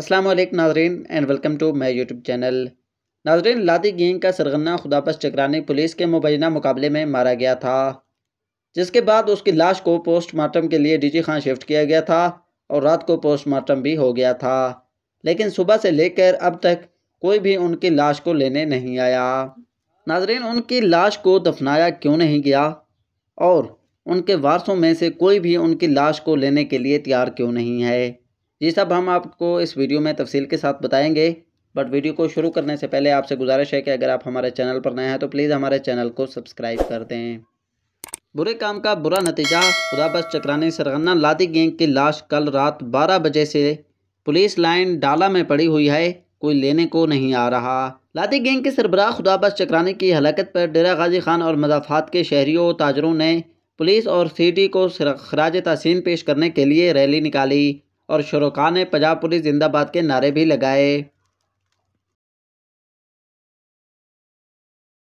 अस्सलाम वालेकुम नाजरीन and welcome to my YouTube channel नाजरीन लादी गेंग का सरगना खुदापस चकरानी पुलिस के मुबैना मुकाबले में मारा गया था जिसके बाद उसकी लाश को पोस्टमार्टम के लिए डीजी खान शिफ्ट किया गया था और रात को पोस्टमार्टम भी हो गया था लेकिन सुबह से लेकर अब तक कोई भी उनकी लाश को लेने नहीं आया नाजरीन उनकी लाश को दफनाया क्यों नहीं गया और उनके वारसों में से कोई भी उनकी लाश को लेने के लिए तैयार क्यों नहीं है ये सब हम आपको इस वीडियो में तफसील के साथ बताएंगे बट वीडियो को शुरू करने से पहले आपसे गुजारिश है कि अगर आप हमारे चैनल पर नए हैं तो प्लीज़ हमारे चैनल को सब्सक्राइब कर दें बुरे काम का बुरा नतीजा खुदाबस चक्रानी सरगना लादी गैंग की लाश कल रात 12 बजे से पुलिस लाइन डाला में पड़ी हुई है कोई लेने को नहीं आ रहा लादी गैंग के सरबराह खुदाबस चक्रानी की हलाकत पर डेरा गाजी खान और मदाफात के शहरीों ताजरों ने पुलिस और सीटी को खराज तहसीन पेश करने के लिए रैली निकाली और शुरा ने पंजाब पुलिस जिंदाबाद के नारे भी लगाए